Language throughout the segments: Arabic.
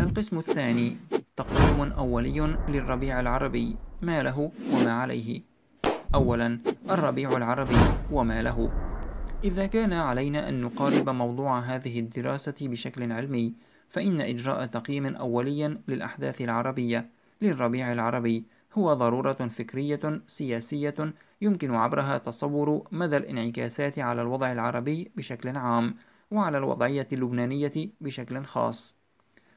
القسم الثاني تقييم أولي للربيع العربي ما له وما عليه أولا الربيع العربي وما له إذا كان علينا أن نقارب موضوع هذه الدراسة بشكل علمي فإن إجراء تقييم أولي للأحداث العربية للربيع العربي هو ضرورة فكرية سياسية يمكن عبرها تصور مدى الانعكاسات على الوضع العربي بشكل عام وعلى الوضعية اللبنانية بشكل خاص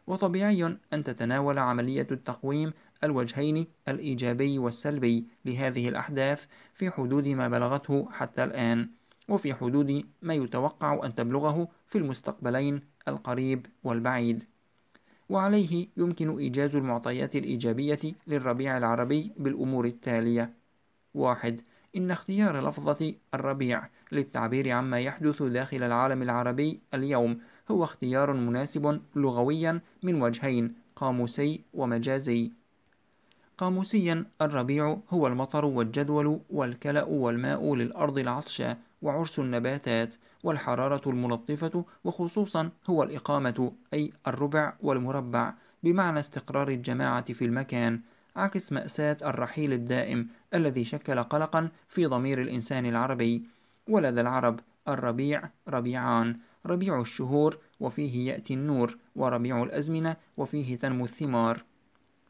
وطبيعي أن تتناول عملية التقويم الوجهين الإيجابي والسلبي لهذه الأحداث في حدود ما بلغته حتى الآن وفي حدود ما يتوقع أن تبلغه في المستقبلين القريب والبعيد وعليه يمكن إيجاز المعطيات الإيجابية للربيع العربي بالأمور التالية واحد إن اختيار لفظة الربيع للتعبير عما يحدث داخل العالم العربي اليوم هو اختيار مناسب لغويا من وجهين قاموسي ومجازي قاموسيا الربيع هو المطر والجدول والكلأ والماء للأرض العطشة وعرس النباتات والحرارة الملطفة وخصوصا هو الإقامة أي الربع والمربع بمعنى استقرار الجماعة في المكان عكس مأساة الرحيل الدائم الذي شكل قلقا في ضمير الإنسان العربي ولدى العرب الربيع ربيعان ربيع الشهور وفيه يأتي النور وربيع الأزمنة وفيه تنمو الثمار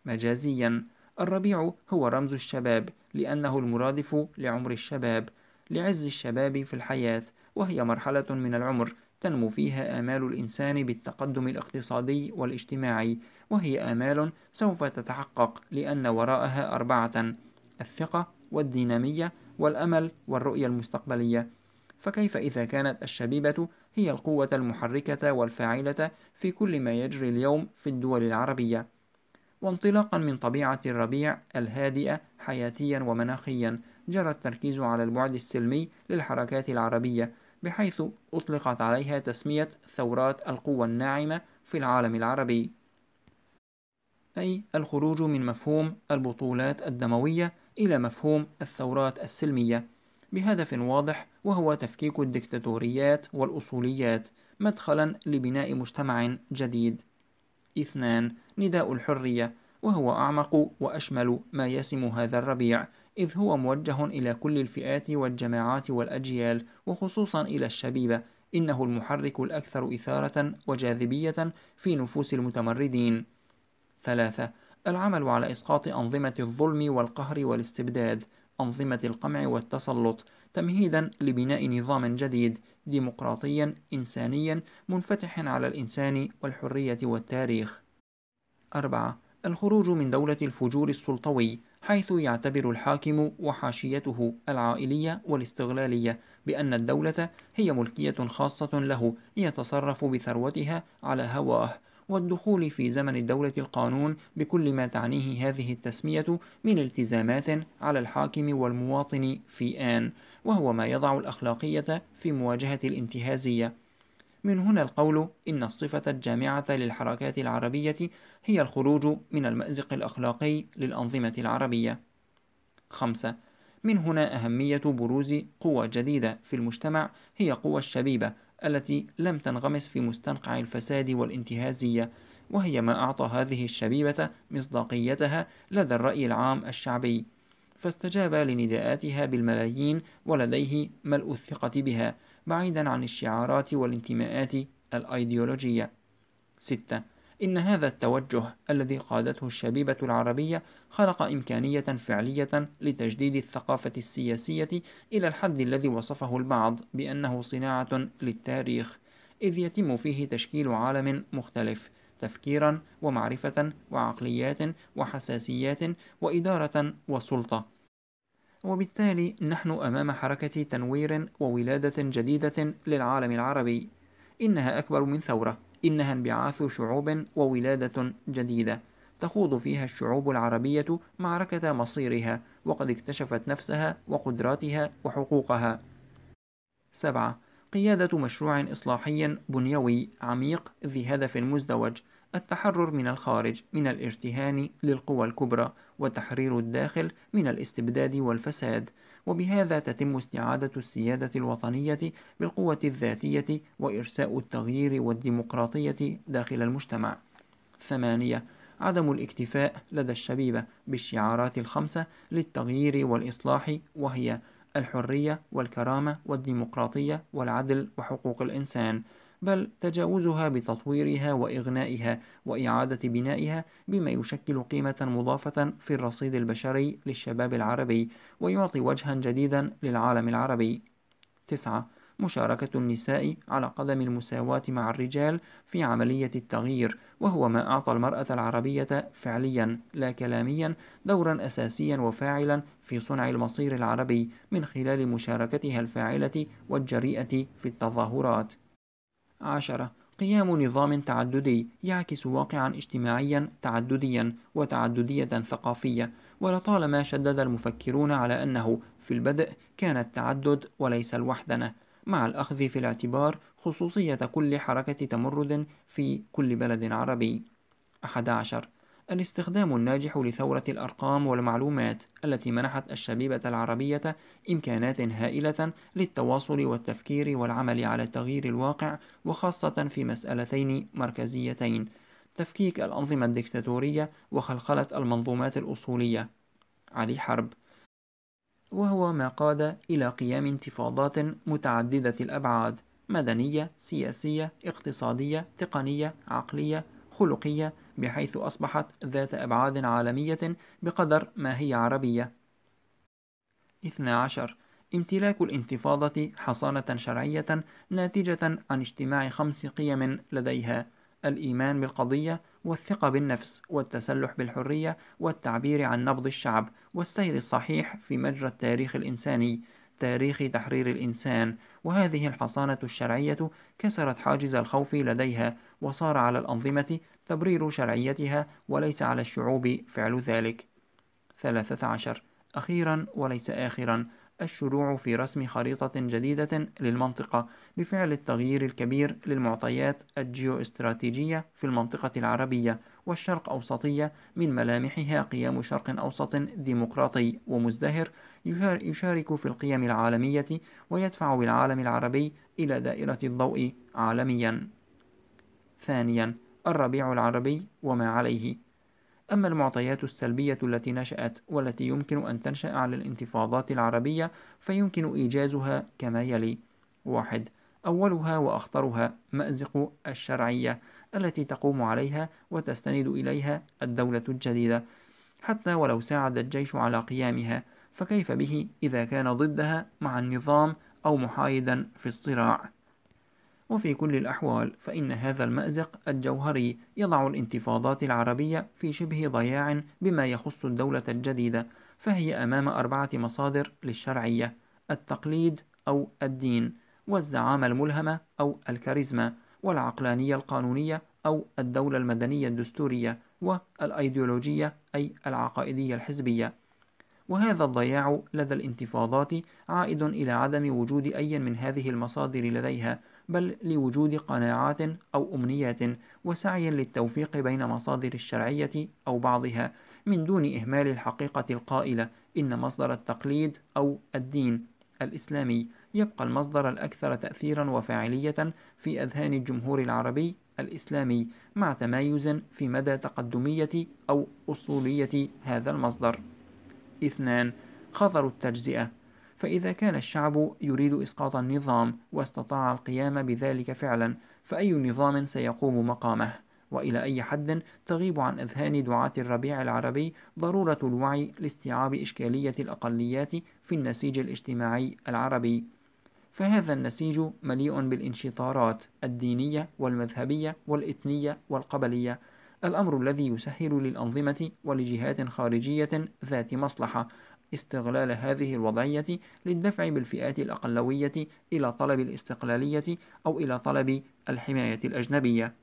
مجازيا الربيع هو رمز الشباب لأنه المرادف لعمر الشباب لعز الشباب في الحياة وهي مرحلة من العمر تنمو فيها آمال الإنسان بالتقدم الاقتصادي والاجتماعي وهي آمال سوف تتحقق لأن وراءها أربعة الثقة والدينامية والأمل والرؤية المستقبلية فكيف إذا كانت الشبيبة هي القوة المحركة والفاعلة في كل ما يجري اليوم في الدول العربية وانطلاقا من طبيعة الربيع الهادئة حياتيا ومناخيا جرى التركيز على البعد السلمي للحركات العربية بحيث أطلقت عليها تسمية ثورات القوة الناعمة في العالم العربي أي الخروج من مفهوم البطولات الدموية إلى مفهوم الثورات السلمية بهدف واضح وهو تفكيك الدكتاتوريات والأصوليات مدخلا لبناء مجتمع جديد. اثنان نداء الحرية وهو أعمق وأشمل ما يسم هذا الربيع إذ هو موجه إلى كل الفئات والجماعات والأجيال وخصوصا إلى الشبيبة إنه المحرك الأكثر إثارة وجاذبية في نفوس المتمردين. ثلاثة العمل على إسقاط أنظمة الظلم والقهر والاستبداد أنظمة القمع والتسلط تمهيدا لبناء نظام جديد ديمقراطيا إنسانيا منفتح على الإنسان والحرية والتاريخ 4. الخروج من دولة الفجور السلطوي حيث يعتبر الحاكم وحاشيته العائلية والاستغلالية بأن الدولة هي ملكية خاصة له يتصرف بثروتها على هواه والدخول في زمن الدولة القانون بكل ما تعنيه هذه التسمية من التزامات على الحاكم والمواطن في آن وهو ما يضع الأخلاقية في مواجهة الانتهازية من هنا القول إن الصفة الجامعة للحركات العربية هي الخروج من المأزق الأخلاقي للأنظمة العربية 5. من هنا أهمية بروز قوى جديدة في المجتمع هي قوى الشبيبة التي لم تنغمس في مستنقع الفساد والانتهازية وهي ما أعطى هذه الشبيبة مصداقيتها لدى الرأي العام الشعبي فاستجاب لنداءاتها بالملايين ولديه ملء الثقة بها بعيدا عن الشعارات والانتماءات الأيديولوجية 6 إن هذا التوجه الذي قادته الشبيبة العربية خلق إمكانية فعلية لتجديد الثقافة السياسية إلى الحد الذي وصفه البعض بأنه صناعة للتاريخ، إذ يتم فيه تشكيل عالم مختلف تفكيرا ومعرفة وعقليات وحساسيات وإدارة وسلطة. وبالتالي نحن أمام حركة تنوير وولادة جديدة للعالم العربي، إنها أكبر من ثورة، إنها انبعاث شعوب وولادة جديدة تخوض فيها الشعوب العربية معركة مصيرها وقد اكتشفت نفسها وقدراتها وحقوقها. 7. قيادة مشروع إصلاحي بنيوي عميق ذي هدف مزدوج التحرر من الخارج من الارتهان للقوى الكبرى وتحرير الداخل من الاستبداد والفساد وبهذا تتم استعادة السيادة الوطنية بالقوة الذاتية وإرساء التغيير والديمقراطية داخل المجتمع ثمانية عدم الاكتفاء لدى الشبيبة بالشعارات الخمسة للتغيير والإصلاح وهي الحرية والكرامة والديمقراطية والعدل وحقوق الإنسان بل تجاوزها بتطويرها وإغنائها وإعادة بنائها بما يشكل قيمة مضافة في الرصيد البشري للشباب العربي ويعطي وجها جديدا للعالم العربي. 9. مشاركة النساء على قدم المساواة مع الرجال في عملية التغيير، وهو ما أعطى المرأة العربية فعليا لا كلاميا دورا أساسيا وفاعلا في صنع المصير العربي من خلال مشاركتها الفاعلة والجريئة في التظاهرات. عشرة قيام نظام تعددي يعكس واقعا اجتماعيا تعدديا وتعددية ثقافية ولطالما شدد المفكرون على أنه في البدء كان التعدد وليس الوحدنة مع الأخذ في الاعتبار خصوصية كل حركة تمرد في كل بلد عربي عشر الاستخدام الناجح لثورة الأرقام والمعلومات التي منحت الشبيبة العربية إمكانات هائلة للتواصل والتفكير والعمل على تغيير الواقع وخاصة في مسألتين مركزيتين تفكيك الأنظمة الدكتاتورية وخلخلة المنظومات الأصولية علي حرب وهو ما قاد إلى قيام انتفاضات متعددة الأبعاد مدنية، سياسية، اقتصادية، تقنية، عقلية، خلقية، بحيث أصبحت ذات أبعاد عالمية بقدر ما هي عربية 12 امتلاك الانتفاضة حصانة شرعية ناتجة عن اجتماع خمس قيم لديها الإيمان بالقضية والثقة بالنفس والتسلح بالحرية والتعبير عن نبض الشعب والسير الصحيح في مجرى التاريخ الإنساني تاريخ تحرير الإنسان وهذه الحصانة الشرعية كسرت حاجز الخوف لديها وصار على الأنظمة تبرير شرعيتها وليس على الشعوب فعل ذلك 13 أخيرا وليس آخرا الشروع في رسم خريطة جديدة للمنطقة بفعل التغيير الكبير للمعطيات الجيو استراتيجية في المنطقة العربية والشرق أوسطية من ملامحها قيام شرق أوسط ديمقراطي ومزدهر يشارك في القيم العالمية ويدفع بالعالم العربي إلى دائرة الضوء عالميا ثانيا الربيع العربي وما عليه أما المعطيات السلبية التي نشأت والتي يمكن أن تنشأ على الانتفاضات العربية فيمكن إيجازها كما يلي: واحد أولها وأخطرها مأزق الشرعية التي تقوم عليها وتستند إليها الدولة الجديدة حتى ولو ساعد الجيش على قيامها فكيف به إذا كان ضدها مع النظام أو محايدا في الصراع وفي كل الأحوال فإن هذا المأزق الجوهري يضع الانتفاضات العربية في شبه ضياع بما يخص الدولة الجديدة فهي أمام أربعة مصادر للشرعية التقليد أو الدين والزعامة الملهمة أو الكاريزما والعقلانية القانونية أو الدولة المدنية الدستورية والأيديولوجية أي العقائدية الحزبية وهذا الضياع لدى الانتفاضات عائد إلى عدم وجود أي من هذه المصادر لديها بل لوجود قناعات أو أمنيات وسعي للتوفيق بين مصادر الشرعية أو بعضها من دون إهمال الحقيقة القائلة إن مصدر التقليد أو الدين الإسلامي يبقى المصدر الأكثر تأثيرا وفاعلية في أذهان الجمهور العربي الإسلامي مع تمايز في مدى تقدمية أو أصولية هذا المصدر. اثنان خطر التجزئة فإذا كان الشعب يريد إسقاط النظام واستطاع القيام بذلك فعلا فأي نظام سيقوم مقامه وإلى أي حد تغيب عن أذهان دعاة الربيع العربي ضرورة الوعي لاستيعاب إشكالية الأقليات في النسيج الاجتماعي العربي فهذا النسيج مليء بالانشطارات الدينية والمذهبية والإثنية والقبلية الأمر الذي يسهل للأنظمة ولجهات خارجية ذات مصلحة استغلال هذه الوضعية للدفع بالفئات الأقلوية إلى طلب الاستقلالية أو إلى طلب الحماية الأجنبية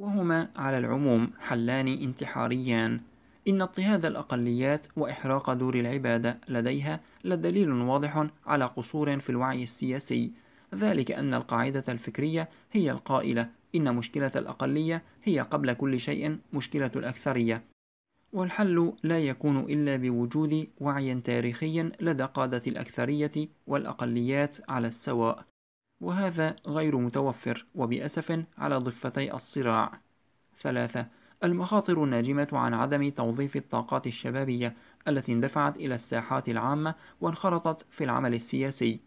وهما على العموم حلان انتحاريان إن اضطهاد الأقليات وإحراق دور العبادة لديها لدليل واضح على قصور في الوعي السياسي ذلك أن القاعدة الفكرية هي القائلة إن مشكلة الأقلية هي قبل كل شيء مشكلة الأكثرية والحل لا يكون إلا بوجود وعي تاريخي لدى قادة الأكثرية والأقليات على السواء وهذا غير متوفر وبأسف على ضفتي الصراع ثلاثة المخاطر الناجمة عن عدم توظيف الطاقات الشبابية التي اندفعت إلى الساحات العامة وانخرطت في العمل السياسي.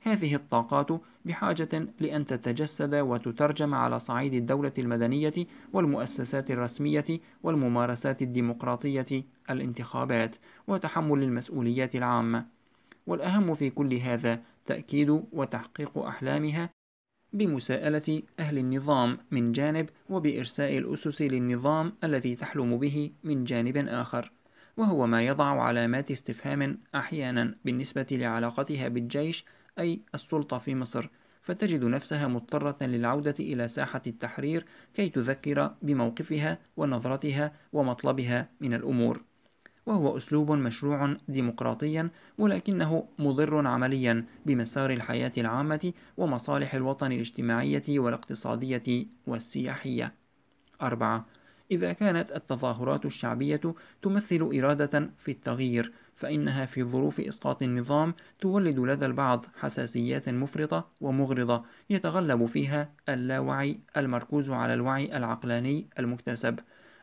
هذه الطاقات بحاجة لأن تتجسد وتترجم على صعيد الدولة المدنية والمؤسسات الرسمية والممارسات الديمقراطية الانتخابات وتحمل المسؤوليات العامة. والأهم في كل هذا تأكيد وتحقيق أحلامها بمساءلة أهل النظام من جانب وبإرساء الأسس للنظام الذي تحلم به من جانب آخر وهو ما يضع علامات استفهام أحيانا بالنسبة لعلاقتها بالجيش أي السلطة في مصر فتجد نفسها مضطرة للعودة إلى ساحة التحرير كي تذكر بموقفها ونظرتها ومطلبها من الأمور وهو أسلوب مشروع ديمقراطيا ولكنه مضر عمليا بمسار الحياة العامة ومصالح الوطن الاجتماعية والاقتصادية والسياحية. 4. إذا كانت التظاهرات الشعبية تمثل إرادة في التغيير، فإنها في ظروف إسقاط النظام تولد لدى البعض حساسيات مفرطة ومغرضة يتغلب فيها اللاوعي المركوز على الوعي العقلاني المكتسب،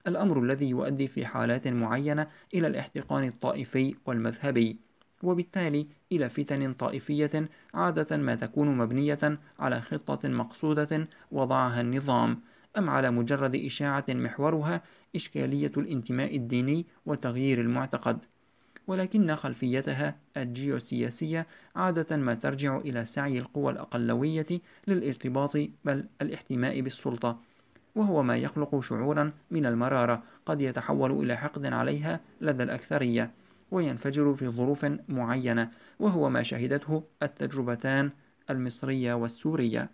الأمر الذي يؤدي في حالات معينة إلى الاحتقان الطائفي والمذهبي وبالتالي إلى فتن طائفية عادة ما تكون مبنية على خطة مقصودة وضعها النظام أم على مجرد إشاعة محورها إشكالية الانتماء الديني وتغيير المعتقد ولكن خلفيتها الجيوسياسية عادة ما ترجع إلى سعي القوى الأقلوية للارتباط بل الاحتماء بالسلطة وهو ما يخلق شعورا من المرارة قد يتحول إلى حقد عليها لدى الأكثرية وينفجر في ظروف معينة وهو ما شهدته التجربتان المصرية والسورية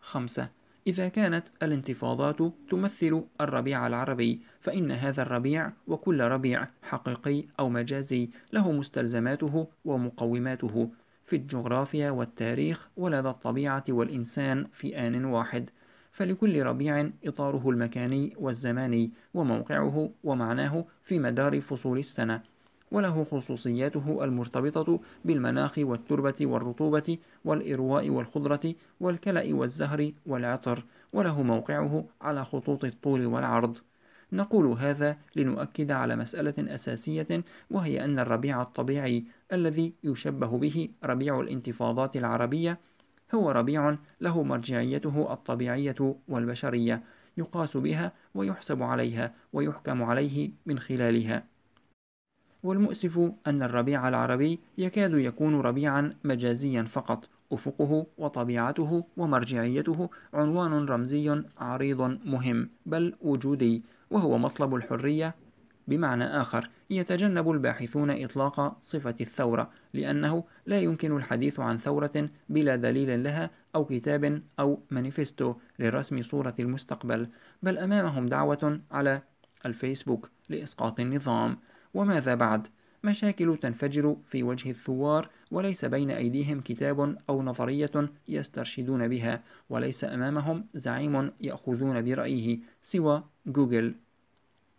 خمسة إذا كانت الانتفاضات تمثل الربيع العربي فإن هذا الربيع وكل ربيع حقيقي أو مجازي له مستلزماته ومقوماته في الجغرافيا والتاريخ ولدى الطبيعة والإنسان في آن واحد فلكل ربيع إطاره المكاني والزماني وموقعه ومعناه في مدار فصول السنة وله خصوصياته المرتبطة بالمناخ والتربة والرطوبة والإرواء والخضرة والكلأ والزهر والعطر وله موقعه على خطوط الطول والعرض نقول هذا لنؤكد على مسألة أساسية وهي أن الربيع الطبيعي الذي يشبه به ربيع الانتفاضات العربية هو ربيع له مرجعيته الطبيعية والبشرية يقاس بها ويحسب عليها ويحكم عليه من خلالها والمؤسف أن الربيع العربي يكاد يكون ربيعا مجازيا فقط أفقه وطبيعته ومرجعيته عنوان رمزي عريض مهم بل وجودي وهو مطلب الحرية بمعنى آخر يتجنب الباحثون إطلاق صفة الثورة لأنه لا يمكن الحديث عن ثورة بلا دليل لها أو كتاب أو مانيفستو لرسم صورة المستقبل بل أمامهم دعوة على الفيسبوك لإسقاط النظام وماذا بعد؟ مشاكل تنفجر في وجه الثوار وليس بين أيديهم كتاب أو نظرية يسترشدون بها وليس أمامهم زعيم يأخذون برأيه سوى جوجل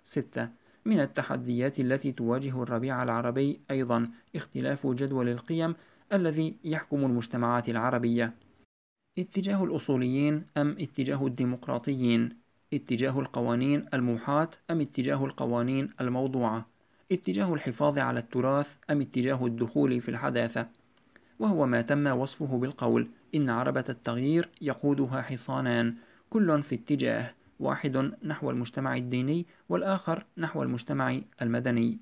6 من التحديات التي تواجه الربيع العربي أيضا اختلاف جدول القيم الذي يحكم المجتمعات العربية اتجاه الأصوليين أم اتجاه الديمقراطيين اتجاه القوانين الموحاة أم اتجاه القوانين الموضوعة اتجاه الحفاظ على التراث أم اتجاه الدخول في الحداثة وهو ما تم وصفه بالقول إن عربة التغيير يقودها حصانان كل في اتجاه واحد نحو المجتمع الديني والآخر نحو المجتمع المدني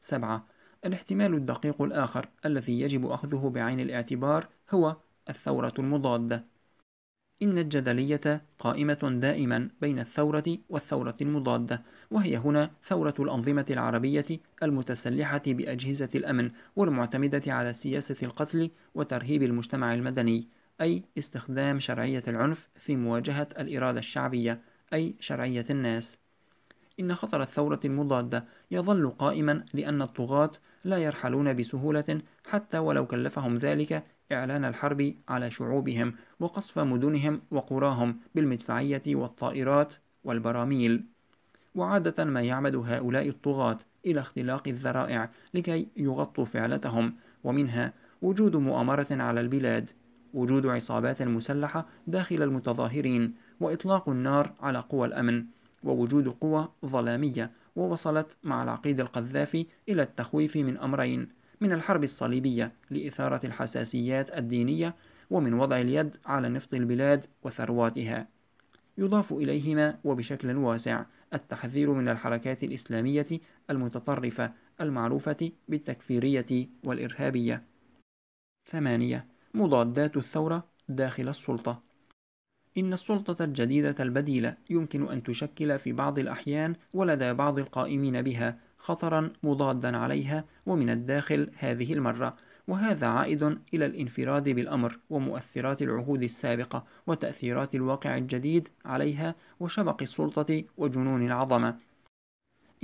7. الاحتمال الدقيق الآخر الذي يجب أخذه بعين الاعتبار هو الثورة المضادة إن الجدلية قائمة دائما بين الثورة والثورة المضادة وهي هنا ثورة الأنظمة العربية المتسلحة بأجهزة الأمن والمعتمدة على سياسة القتل وترهيب المجتمع المدني أي استخدام شرعية العنف في مواجهة الإرادة الشعبية أي شرعية الناس إن خطر الثورة المضادة يظل قائما لأن الطغاة لا يرحلون بسهولة حتى ولو كلفهم ذلك إعلان الحرب على شعوبهم وقصف مدنهم وقراهم بالمدفعية والطائرات والبراميل وعادة ما يعمد هؤلاء الطغاة إلى اختلاق الذرائع لكي يغطوا فعلتهم ومنها وجود مؤامرة على البلاد وجود عصابات مسلحة داخل المتظاهرين وإطلاق النار على قوى الأمن ووجود قوى ظلامية ووصلت مع العقيد القذافي إلى التخويف من أمرين من الحرب الصليبية لإثارة الحساسيات الدينية ومن وضع اليد على نفط البلاد وثرواتها يضاف إليهما وبشكل واسع التحذير من الحركات الإسلامية المتطرفة المعروفة بالتكفيرية والإرهابية ثمانية مضادات الثورة داخل السلطة إن السلطة الجديدة البديلة يمكن أن تشكل في بعض الأحيان ولدى بعض القائمين بها خطرا مضادا عليها ومن الداخل هذه المرة وهذا عائد إلى الانفراد بالأمر ومؤثرات العهود السابقة وتأثيرات الواقع الجديد عليها وشبق السلطة وجنون العظمة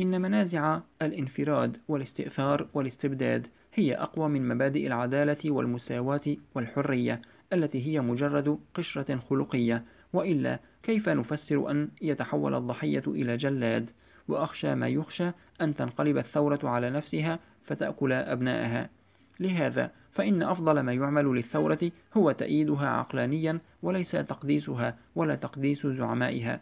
إن منازع الانفراد والاستئثار والاستبداد هي أقوى من مبادئ العدالة والمساواة والحرية التي هي مجرد قشرة خلقية وإلا كيف نفسر أن يتحول الضحية إلى جلاد وأخشى ما يخشى أن تنقلب الثورة على نفسها فتأكل أبنائها لهذا فإن أفضل ما يعمل للثورة هو تأييدها عقلانيا وليس تقديسها ولا تقديس زعمائها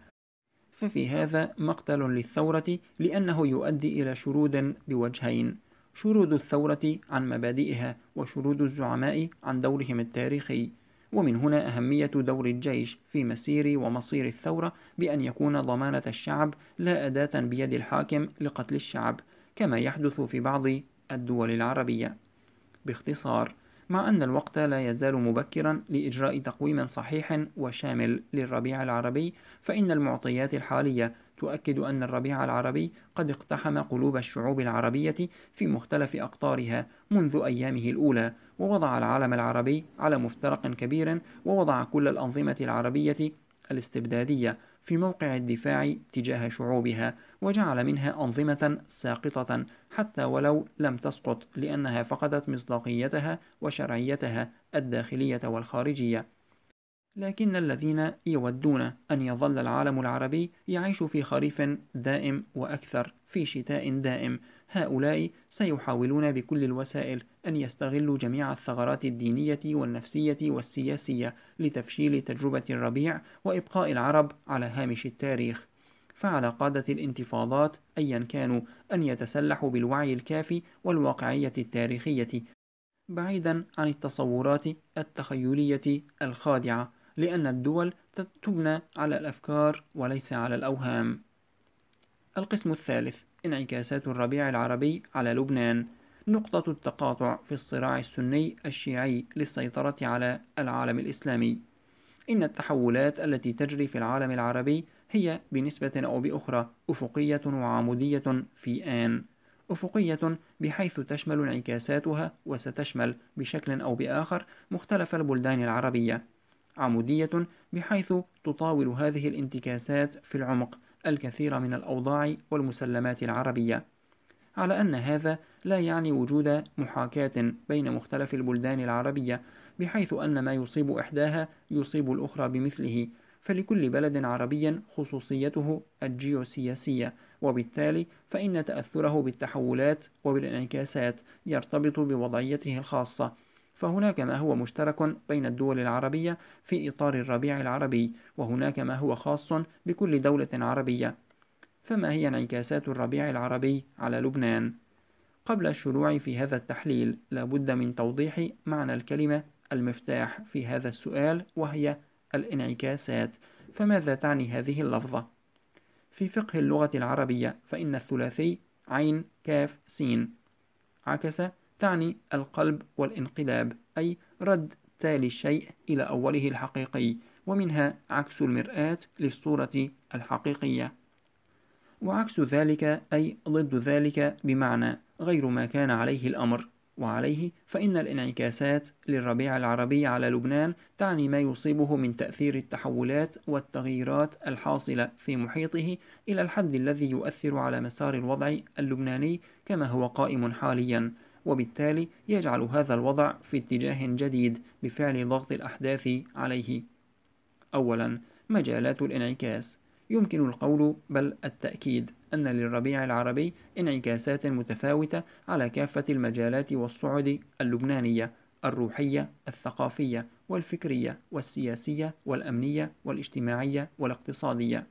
ففي هذا مقتل للثورة لأنه يؤدي إلى شرود بوجهين شرود الثورة عن مبادئها وشرود الزعماء عن دورهم التاريخي ومن هنا أهمية دور الجيش في مسير ومصير الثورة بأن يكون ضمانة الشعب لا أداة بيد الحاكم لقتل الشعب كما يحدث في بعض الدول العربية باختصار مع أن الوقت لا يزال مبكرا لإجراء تقويم صحيح وشامل للربيع العربي فإن المعطيات الحالية تؤكد أن الربيع العربي قد اقتحم قلوب الشعوب العربية في مختلف أقطارها منذ أيامه الأولى ووضع العالم العربي على مفترق كبير ووضع كل الأنظمة العربية الاستبدادية في موقع الدفاع تجاه شعوبها وجعل منها أنظمة ساقطة حتى ولو لم تسقط لأنها فقدت مصداقيتها وشرعيتها الداخلية والخارجية لكن الذين يودون أن يظل العالم العربي يعيش في خريف دائم وأكثر في شتاء دائم هؤلاء سيحاولون بكل الوسائل أن يستغلوا جميع الثغرات الدينية والنفسية والسياسية لتفشيل تجربة الربيع وإبقاء العرب على هامش التاريخ فعلى قادة الانتفاضات أيا كانوا أن يتسلحوا بالوعي الكافي والواقعية التاريخية بعيدا عن التصورات التخيلية الخادعة لأن الدول تبنى على الأفكار وليس على الأوهام القسم الثالث انعكاسات الربيع العربي على لبنان نقطة التقاطع في الصراع السني الشيعي للسيطرة على العالم الإسلامي إن التحولات التي تجري في العالم العربي هي بنسبة أو بأخرى أفقية وعمودية في آن أفقية بحيث تشمل انعكاساتها وستشمل بشكل أو بآخر مختلف البلدان العربية عمودية بحيث تطاول هذه الانتكاسات في العمق الكثير من الأوضاع والمسلمات العربية على أن هذا لا يعني وجود محاكاة بين مختلف البلدان العربية بحيث أن ما يصيب إحداها يصيب الأخرى بمثله فلكل بلد عربي خصوصيته الجيوسياسية وبالتالي فإن تأثره بالتحولات وبالانعكاسات يرتبط بوضعيته الخاصة فهناك ما هو مشترك بين الدول العربية في إطار الربيع العربي وهناك ما هو خاص بكل دولة عربية فما هي انعكاسات الربيع العربي على لبنان؟ قبل الشروع في هذا التحليل لابد من توضيح معنى الكلمة المفتاح في هذا السؤال وهي الانعكاسات فماذا تعني هذه اللفظة؟ في فقه اللغة العربية فإن الثلاثي عين كاف سين عكس تعني القلب والانقلاب أي رد تالي الشيء إلى أوله الحقيقي ومنها عكس المرآة للصورة الحقيقية وعكس ذلك أي ضد ذلك بمعنى غير ما كان عليه الأمر وعليه فإن الانعكاسات للربيع العربي على لبنان تعني ما يصيبه من تأثير التحولات والتغييرات الحاصلة في محيطه إلى الحد الذي يؤثر على مسار الوضع اللبناني كما هو قائم حالياً وبالتالي يجعل هذا الوضع في اتجاه جديد بفعل ضغط الأحداث عليه. أولاً مجالات الانعكاس يمكن القول بل التأكيد أن للربيع العربي انعكاسات متفاوتة على كافة المجالات والصعد اللبنانية الروحية الثقافية والفكرية والسياسية والأمنية والاجتماعية والاقتصادية.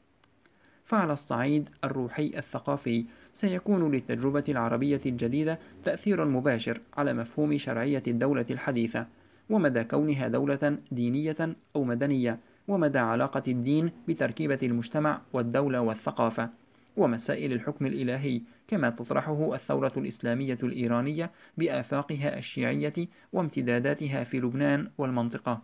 فعلى الصعيد الروحي الثقافي سيكون للتجربة العربية الجديدة تأثير مباشر على مفهوم شرعية الدولة الحديثة ومدى كونها دولة دينية أو مدنية ومدى علاقة الدين بتركيبة المجتمع والدولة والثقافة ومسائل الحكم الإلهي كما تطرحه الثورة الإسلامية الإيرانية بآفاقها الشيعية وامتداداتها في لبنان والمنطقة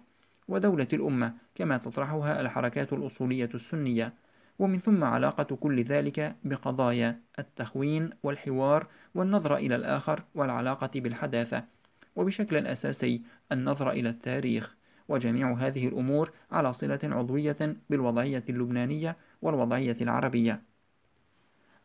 ودولة الأمة كما تطرحها الحركات الأصولية السنية ومن ثم علاقة كل ذلك بقضايا التخوين والحوار والنظرة إلى الآخر والعلاقة بالحداثة وبشكل أساسي النظرة إلى التاريخ وجميع هذه الأمور على صلة عضوية بالوضعية اللبنانية والوضعية العربية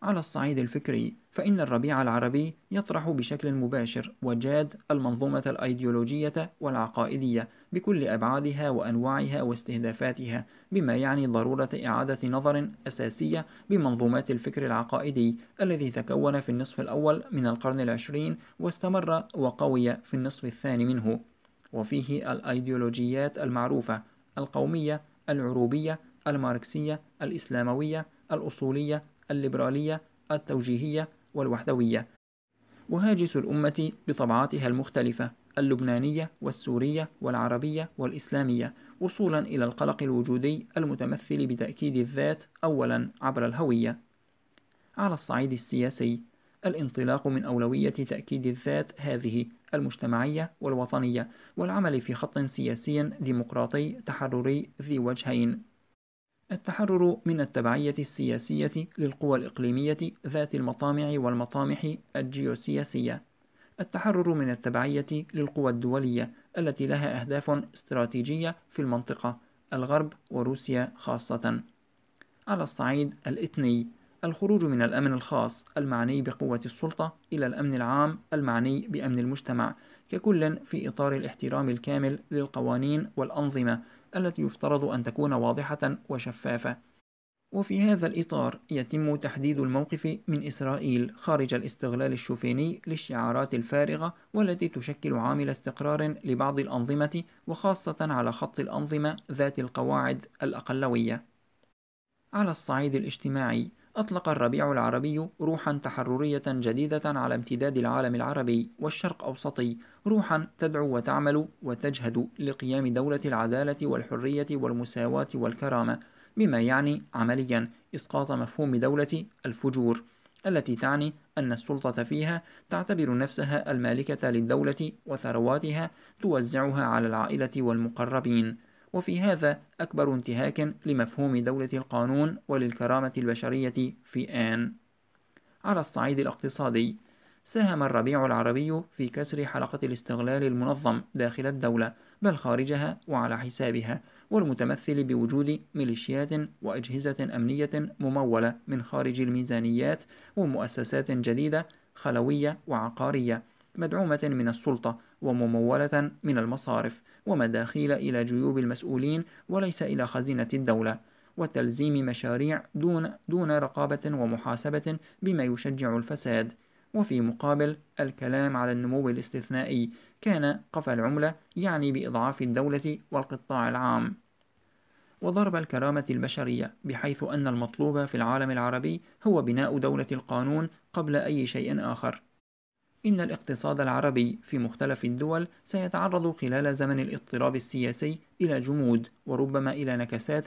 على الصعيد الفكري فإن الربيع العربي يطرح بشكل مباشر وجاد المنظومة الأيديولوجية والعقائدية بكل أبعادها وأنواعها واستهدافاتها بما يعني ضرورة إعادة نظر أساسية بمنظومات الفكر العقائدي الذي تكون في النصف الأول من القرن العشرين واستمر وقوي في النصف الثاني منه وفيه الأيديولوجيات المعروفة القومية العروبية الماركسية الإسلاموية الأصولية الليبرالية التوجيهية والوحدوية وهاجس الأمة بطبعاتها المختلفة اللبنانية والسورية والعربية والإسلامية وصولا إلى القلق الوجودي المتمثل بتأكيد الذات أولا عبر الهوية على الصعيد السياسي الانطلاق من أولوية تأكيد الذات هذه المجتمعية والوطنية والعمل في خط سياسي ديمقراطي تحرري ذي وجهين التحرر من التبعية السياسية للقوى الإقليمية ذات المطامع والمطامح الجيوسياسية التحرر من التبعية للقوى الدولية التي لها أهداف استراتيجية في المنطقة الغرب وروسيا خاصة على الصعيد الإثني الخروج من الأمن الخاص المعني بقوة السلطة إلى الأمن العام المعني بأمن المجتمع ككل في إطار الاحترام الكامل للقوانين والأنظمة التي يفترض أن تكون واضحة وشفافة وفي هذا الإطار يتم تحديد الموقف من إسرائيل خارج الاستغلال الشوفيني للشعارات الفارغة والتي تشكل عامل استقرار لبعض الأنظمة وخاصة على خط الأنظمة ذات القواعد الأقلوية. على الصعيد الاجتماعي أطلق الربيع العربي روحا تحررية جديدة على امتداد العالم العربي والشرق أوسطي روحا تدعو وتعمل وتجهد لقيام دولة العدالة والحرية والمساواة والكرامة بما يعني عمليا إسقاط مفهوم دولة الفجور التي تعني أن السلطة فيها تعتبر نفسها المالكة للدولة وثرواتها توزعها على العائلة والمقربين وفي هذا أكبر انتهاك لمفهوم دولة القانون وللكرامة البشرية في آن على الصعيد الاقتصادي ساهم الربيع العربي في كسر حلقة الاستغلال المنظم داخل الدولة بل خارجها وعلى حسابها والمتمثل بوجود ميليشيات وأجهزة أمنية ممولة من خارج الميزانيات ومؤسسات جديدة خلوية وعقارية مدعومة من السلطة وممولة من المصارف ومداخيل إلى جيوب المسؤولين وليس إلى خزينة الدولة وتلزيم مشاريع دون, دون رقابة ومحاسبة بما يشجع الفساد وفي مقابل الكلام على النمو الاستثنائي كان قفى العملة يعني بإضعاف الدولة والقطاع العام وضرب الكرامة البشرية بحيث أن المطلوب في العالم العربي هو بناء دولة القانون قبل أي شيء آخر إن الاقتصاد العربي في مختلف الدول سيتعرض خلال زمن الاضطراب السياسي إلى جمود وربما إلى نكسات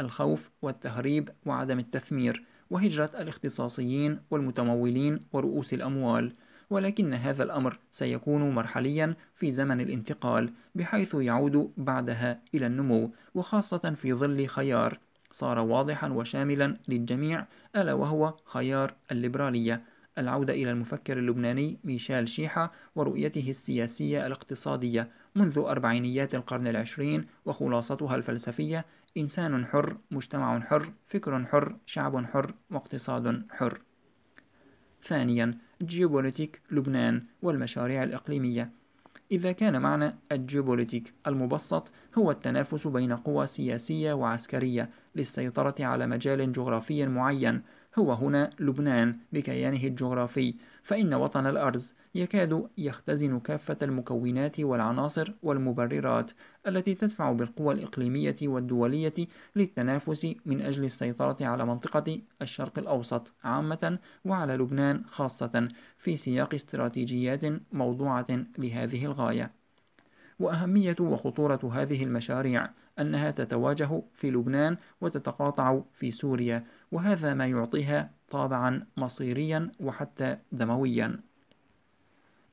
الخوف والتهريب وعدم التثمير وهجرة الاختصاصيين والمتمولين ورؤوس الأموال ولكن هذا الأمر سيكون مرحليا في زمن الانتقال بحيث يعود بعدها إلى النمو وخاصة في ظل خيار صار واضحا وشاملا للجميع ألا وهو خيار الليبرالية العودة إلى المفكر اللبناني ميشيل شيحة ورؤيته السياسية الاقتصادية منذ أربعينيات القرن العشرين وخلاصتها الفلسفية إنسان حر، مجتمع حر، فكر حر، شعب حر، واقتصاد حر. ثانيا جيوبوليتيك لبنان والمشاريع الإقليمية إذا كان معنى الجيوبوليتيك المبسط هو التنافس بين قوى سياسية وعسكرية للسيطرة على مجال جغرافي معين هو هنا لبنان بكيانه الجغرافي فإن وطن الأرز يكاد يختزن كافة المكونات والعناصر والمبررات التي تدفع بالقوى الإقليمية والدولية للتنافس من أجل السيطرة على منطقة الشرق الأوسط عامة وعلى لبنان خاصة في سياق استراتيجيات موضوعة لهذه الغاية. وأهمية وخطورة هذه المشاريع أنها تتواجه في لبنان وتتقاطع في سوريا وهذا ما يعطيها طابعا مصيريا وحتى دمويا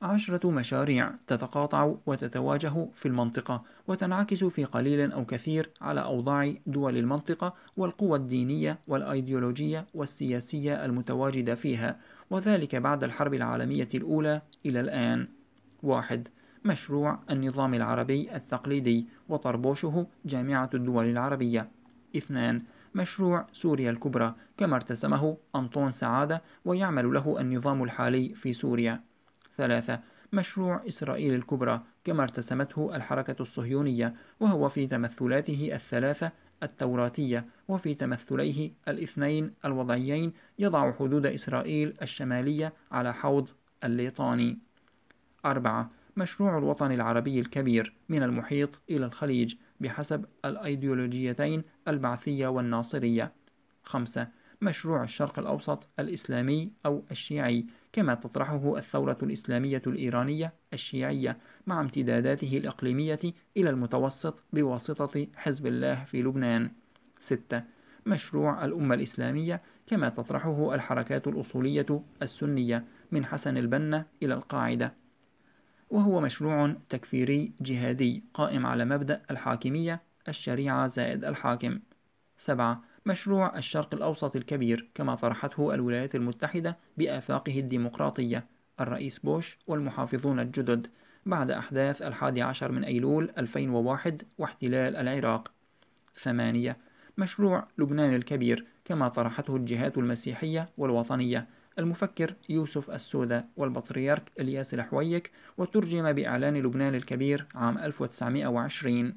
عشرة مشاريع تتقاطع وتتواجه في المنطقة وتنعكس في قليل أو كثير على أوضاع دول المنطقة والقوى الدينية والأيديولوجية والسياسية المتواجدة فيها وذلك بعد الحرب العالمية الأولى إلى الآن واحد مشروع النظام العربي التقليدي وطربوشه جامعة الدول العربية اثنان مشروع سوريا الكبرى كما ارتسمه أنطون سعادة ويعمل له النظام الحالي في سوريا ثلاثة مشروع إسرائيل الكبرى كما ارتسمته الحركة الصهيونية وهو في تمثلاته الثلاثة التوراتية وفي تمثليه الاثنين الوضعيين يضع حدود إسرائيل الشمالية على حوض الليطاني أربعة مشروع الوطن العربي الكبير من المحيط إلى الخليج بحسب الأيديولوجيتين البعثية والناصرية 5. مشروع الشرق الأوسط الإسلامي أو الشيعي كما تطرحه الثورة الإسلامية الإيرانية الشيعية مع امتداداته الإقليمية إلى المتوسط بواسطة حزب الله في لبنان 6. مشروع الأمة الإسلامية كما تطرحه الحركات الأصولية السنية من حسن البنا إلى القاعدة وهو مشروع تكفيري جهادي قائم على مبدأ الحاكمية الشريعة زائد الحاكم 7. مشروع الشرق الأوسط الكبير كما طرحته الولايات المتحدة بآفاقه الديمقراطية الرئيس بوش والمحافظون الجدد بعد أحداث الحادي عشر من أيلول 2001 واحتلال العراق 8. مشروع لبنان الكبير كما طرحته الجهات المسيحية والوطنية المفكر يوسف السودا والبطريرك إلياس الحويك وترجم بإعلان لبنان الكبير عام 1920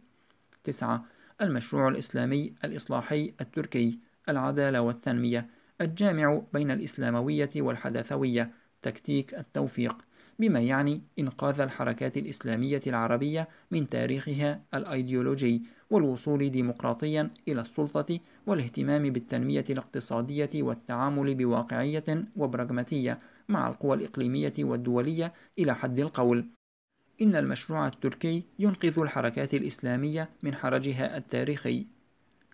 9. المشروع الإسلامي الإصلاحي التركي العدالة والتنمية الجامع بين الإسلاموية والحداثوية تكتيك التوفيق بما يعني إنقاذ الحركات الإسلامية العربية من تاريخها الأيديولوجي والوصول ديمقراطيا إلى السلطة والاهتمام بالتنمية الاقتصادية والتعامل بواقعية وبراغماتية مع القوى الإقليمية والدولية إلى حد القول إن المشروع التركي ينقذ الحركات الإسلامية من حرجها التاريخي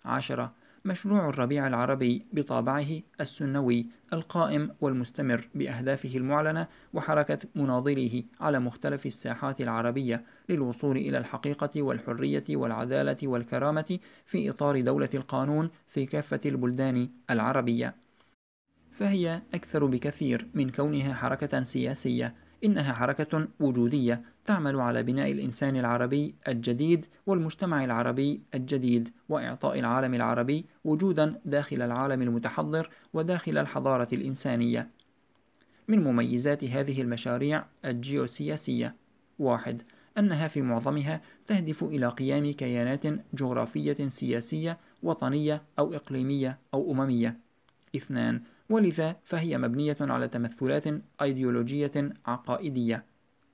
10. مشروع الربيع العربي بطابعه السنوي القائم والمستمر بأهدافه المعلنة وحركة مناضله على مختلف الساحات العربية للوصول إلى الحقيقة والحرية والعدالة والكرامة في إطار دولة القانون في كافة البلدان العربية. فهي أكثر بكثير من كونها حركة سياسية إنها حركة وجودية تعمل على بناء الإنسان العربي الجديد والمجتمع العربي الجديد وإعطاء العالم العربي وجودا داخل العالم المتحضر وداخل الحضارة الإنسانية من مميزات هذه المشاريع الجيوسياسية واحد أنها في معظمها تهدف إلى قيام كيانات جغرافية سياسية وطنية أو إقليمية أو أممية اثنان ولذا فهي مبنية على تمثلات أيديولوجية عقائدية.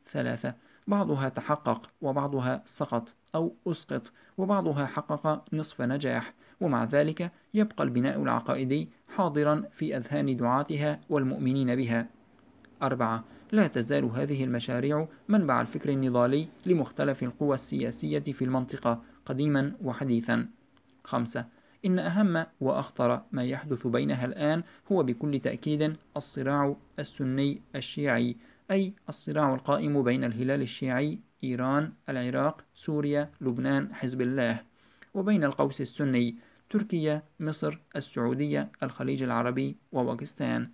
ثلاثة بعضها تحقق وبعضها سقط أو أسقط وبعضها حقق نصف نجاح ومع ذلك يبقى البناء العقائدي حاضرا في أذهان دعاتها والمؤمنين بها أربعة لا تزال هذه المشاريع منبع الفكر النضالي لمختلف القوى السياسية في المنطقة قديما وحديثا خمسة إن أهم وأخطر ما يحدث بينها الآن هو بكل تأكيد الصراع السني الشيعي أي الصراع القائم بين الهلال الشيعي إيران العراق سوريا لبنان حزب الله وبين القوس السني تركيا مصر السعودية الخليج العربي وباكستان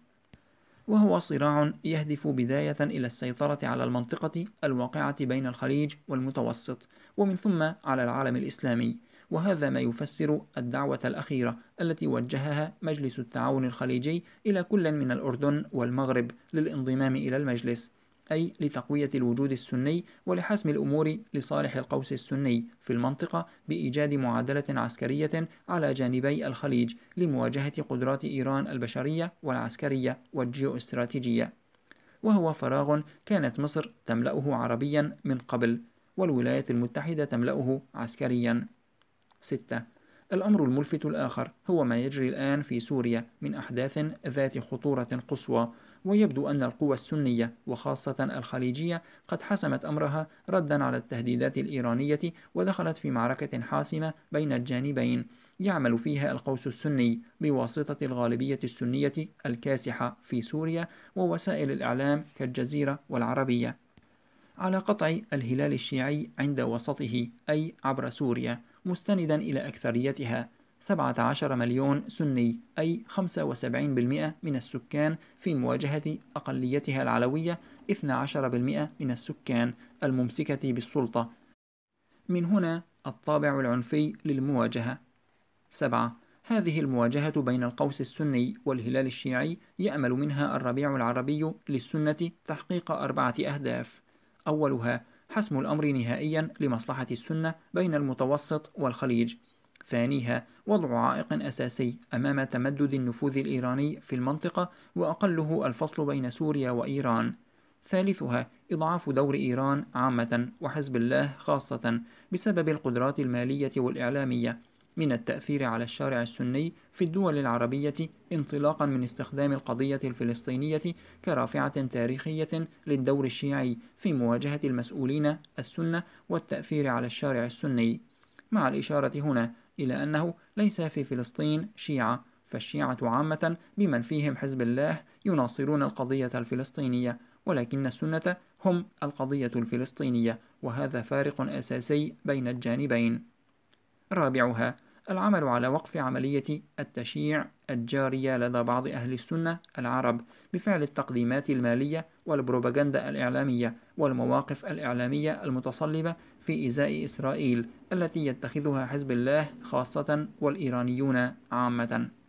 وهو صراع يهدف بداية إلى السيطرة على المنطقة الواقعة بين الخليج والمتوسط ومن ثم على العالم الإسلامي وهذا ما يفسر الدعوة الأخيرة التي وجهها مجلس التعاون الخليجي إلى كل من الأردن والمغرب للانضمام إلى المجلس أي لتقوية الوجود السني ولحسم الأمور لصالح القوس السني في المنطقة بإيجاد معادلة عسكرية على جانبي الخليج لمواجهة قدرات إيران البشرية والعسكرية والجيوستراتيجية وهو فراغ كانت مصر تملأه عربيا من قبل والولايات المتحدة تملأه عسكريا ستة الأمر الملفت الآخر هو ما يجري الآن في سوريا من أحداث ذات خطورة قصوى ويبدو أن القوى السنية وخاصة الخليجية قد حسمت أمرها ردا على التهديدات الإيرانية ودخلت في معركة حاسمة بين الجانبين يعمل فيها القوس السني بواسطة الغالبية السنية الكاسحة في سوريا ووسائل الإعلام كالجزيرة والعربية على قطع الهلال الشيعي عند وسطه أي عبر سوريا مستندا إلى أكثريتها 17 مليون سني أي 75% من السكان في مواجهة أقليتها العلوية 12% من السكان الممسكة بالسلطة من هنا الطابع العنفي للمواجهة 7. هذه المواجهة بين القوس السني والهلال الشيعي يأمل منها الربيع العربي للسنة تحقيق أربعة أهداف أولها حسم الأمر نهائيا لمصلحة السنة بين المتوسط والخليج ثانيها وضع عائق أساسي أمام تمدد النفوذ الإيراني في المنطقة وأقله الفصل بين سوريا وإيران ثالثها إضعاف دور إيران عامة وحزب الله خاصة بسبب القدرات المالية والإعلامية من التأثير على الشارع السني في الدول العربية انطلاقا من استخدام القضية الفلسطينية كرافعة تاريخية للدور الشيعي في مواجهة المسؤولين السنة والتأثير على الشارع السني مع الإشارة هنا إلى أنه ليس في فلسطين شيعة فالشيعة عامة بمن فيهم حزب الله يناصرون القضية الفلسطينية ولكن السنة هم القضية الفلسطينية وهذا فارق أساسي بين الجانبين رابعها العمل على وقف عملية التشيع الجارية لدى بعض أهل السنة العرب بفعل التقديمات المالية والبروباغندا الإعلامية والمواقف الإعلامية المتصلبة في إزاء إسرائيل التي يتخذها حزب الله خاصة والإيرانيون عامةً